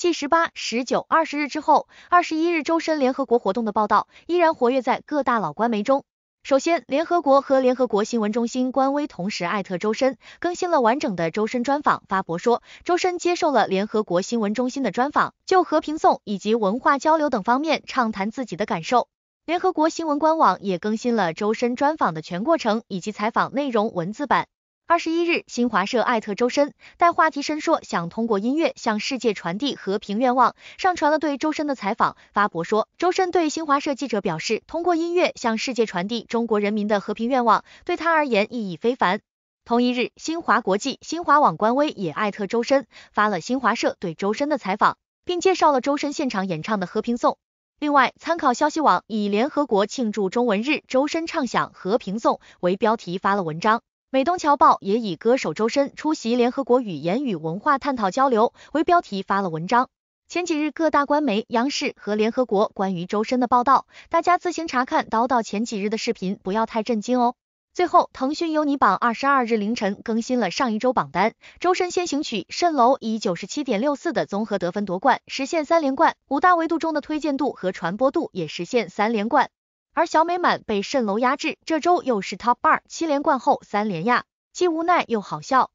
继十八、十九、二十日之后，二十一日周深联合国活动的报道依然活跃在各大老官媒中。首先，联合国和联合国新闻中心官微同时艾特周深，更新了完整的周深专访。发博说，周深接受了联合国新闻中心的专访，就和平颂以及文化交流等方面畅谈自己的感受。联合国新闻官网也更新了周深专访的全过程以及采访内容文字版。二十一日，新华社艾特周深，带话题“深说”，想通过音乐向世界传递和平愿望，上传了对周深的采访。发博说，周深对新华社记者表示，通过音乐向世界传递中国人民的和平愿望，对他而言意义非凡。同一日，新华国际、新华网官微也艾特周深，发了新华社对周深的采访，并介绍了周深现场演唱的《和平颂》。另外，参考消息网以“联合国庆祝中文日，周深唱响《和平颂》”为标题发了文章。《美东侨报》也以歌手周深出席联合国语言与文化探讨交流为标题发了文章。前几日各大官媒、央视和联合国关于周深的报道，大家自行查看，叨叨前几日的视频，不要太震惊哦。最后，腾讯优你榜二十二日凌晨更新了上一周榜单，周深先行曲《蜃楼》以九十七点六四的综合得分夺冠，实现三连冠。五大维度中的推荐度和传播度也实现三连冠。而小美满被蜃楼压制，这周又是 Top 二七连冠后三连亚，既无奈又好笑。